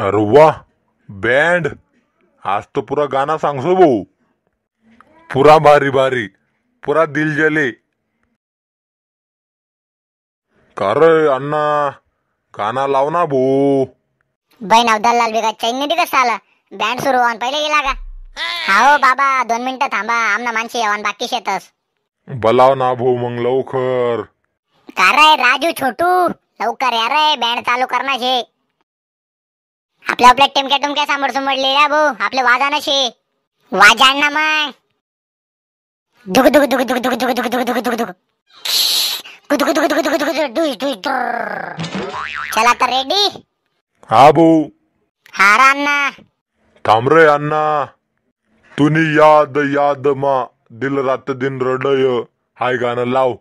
अरे वा बँड आज तो पुरा गाणं सांगसो भाऊ पुरा भारी भारी पुरा दिल जले कर रे अण्णा गाणं लाव ना भाऊ बहीण अवदाल लाल बेगा चैन नाही कसं आलं बँड सुरू होऊन पहिले गेला का हाओ हो बाबा दोन मिनिटं थांबा आमना मानसे येवान बाकी शेतस बलाव ना भाऊ मग लवकर का रे राजू छोटू लवकर या रे बँड चालू करणार आपल्या आपल्या टेमक्या टुमक्या समोर समोरले रे भाऊ आपले वाजान शे वाजान ना मग दुग दुग दुग दुग दुग दुग दुग दुग दुग दुग दुग दुग दुग धुक धुक धुक धुक धुक चला तर रेडी हा भाऊ हा रान्ना तामरे थांब रे अण्णा तुनी याद याद मा दिल रात दिन रडय हाय गाणं लाव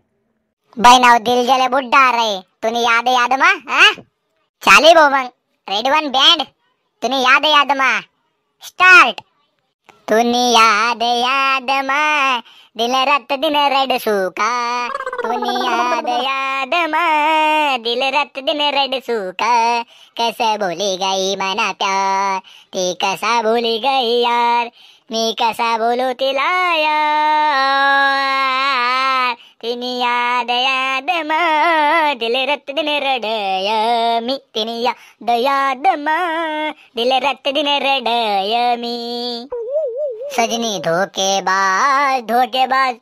बाई नाव दिल जले बुड्डा रे तुनी याद याद मा हा चाले भाऊ मग रेड वन बँड तुम्ही याद याद मा स्टार्ट तुनी याद याद मा दिल रात दिन रेड सुका तुनी याद याद मा दिल रात दिन रेड सुका कसं बोली गई मना प्यार ती कसा बोली गई यार मी कसा बोलू तिला तिनी याद याद म दिल रत दिन रडय मी तिनी याद म दिल रत्त दिन रडय मी सजनी धोकेबाज धोकेबाज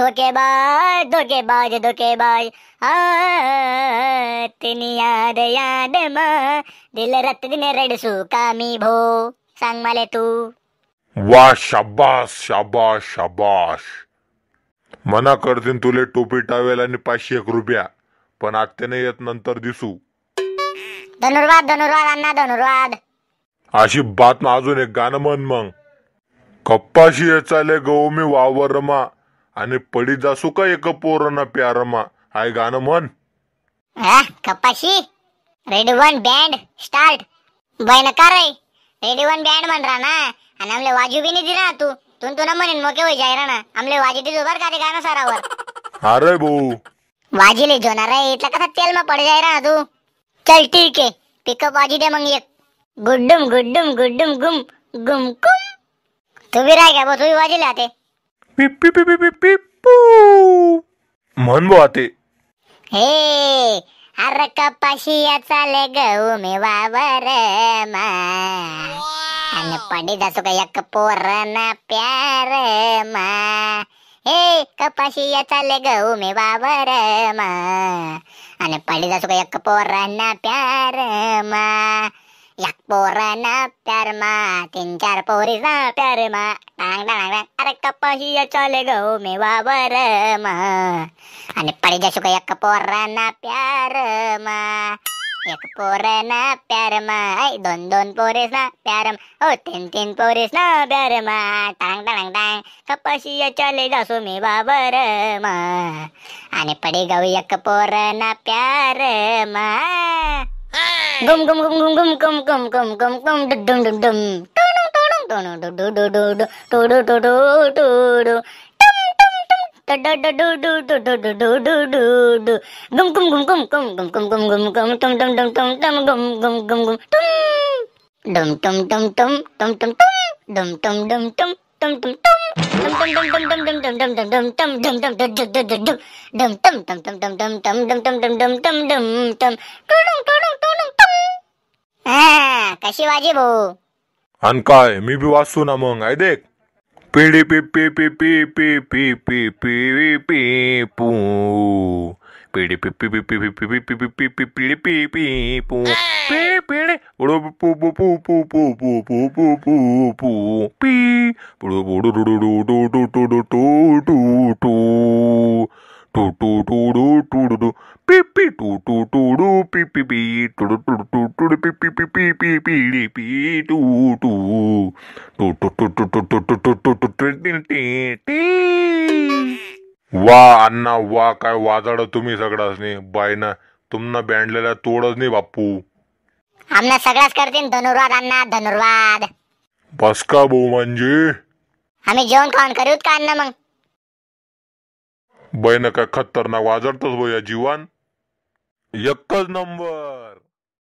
धोकेबाज धोकेबाज धोकेबाज तिनी याद याद म दिल रत दिन रडसू का मी भो सांग मला तू वा शाबाश शाबाश शाबाश मना करतीन तुले टोपी टावेल आणि पाचशे एक रुपया पण आत्याने येत नंतर दिसू धनुर्वाद धनुर्वाद अण्णा धनुर्वाद अशी बातमा अजून एक गाणं म्हण मग कप्पाशी चाले गहू मी वावरमा आणि पडी जासू का एक पोरना प्यारमा हाय गाणं म्हण हा कपाशी रेडी वन बँड स्टार्ट बैन का रे रेडी वन बँड म्हणरा ना आणि आमले वाजू बी नाही दिला तू तुम तुना मनीन मोके होई जाय ना आमले वाजिटी जोबर का गाना सारावर अरे भाऊ वाजिले जोना रे इतला कसा तेल म पड जाय ना तू चल ठीक आहे पिकअप वाजी दे मग एक गुड्डुम गुड्डुम गुड्डुम गुम गुम कुम तू भी राय का बो तू भी वाजिले आते पिप पिप पिप पिप पिपू मन आते हे अरे कपाशिया चाले गहू मी वावर मा अन पड़ी दसो का यक पोरन प्यार मा हे कपाशिया चले गहू मी बाबर मा अन पड़ी दसो का यक पोरन प्यार मा एक पोरन प्यार मा तीन चार पोरीचा प्यार मा डांग डांग डांग अरे कपाशिया चले गहू मी बाबर मा अन पड़ी दसो का यक पोरन प्यार मा एक पोर ना प्यार माय दोन दोन पोरेस ना प्यार ओ तीन तीन पोरेस ना प्यार मा टांग टांग टांग कपाशी चले जा सुमी बाबर मा आणि पडे गाव एक पोर ना प्यार मा गुम गुम गुम गुम गुम गुम गुम गुम गुम गुम डुम डुम डुम डुम डुम डुम डुम डुम डुम डु डुम डुम डुम gum gum gum gum gum gum gum gum gum gum tum tum tum tum tum gum gum gum gum tum dum tum tum tum tum tum tum dum tum dum tum tum tum tum आ कशी वाजी भाऊ आणि काय मी बी वाचतो ना मग ऐ देख Hey. टू टू टू डू टू डू डू पी पी टू टू टू डू पी पी पी टू टू टू टू डू पी पी पी पी पी पी डी पी टू टू टू टू टू टू टू टू टू टू टू टू वा अण्णा वा काय वाजाड तुम्ही सगळाच नाही ना तुमना बँडलेला तोडच नाही बाप्पू आमना सगळ्याच करतील धनुर्वाद अण्णा धनुर्वाद बस का भाऊ म्हणजे आम्ही जेवण खाऊन करूत का अण्णा मग बैनका खतरनाक वाजडतोस भो या जीवान एकच नंबर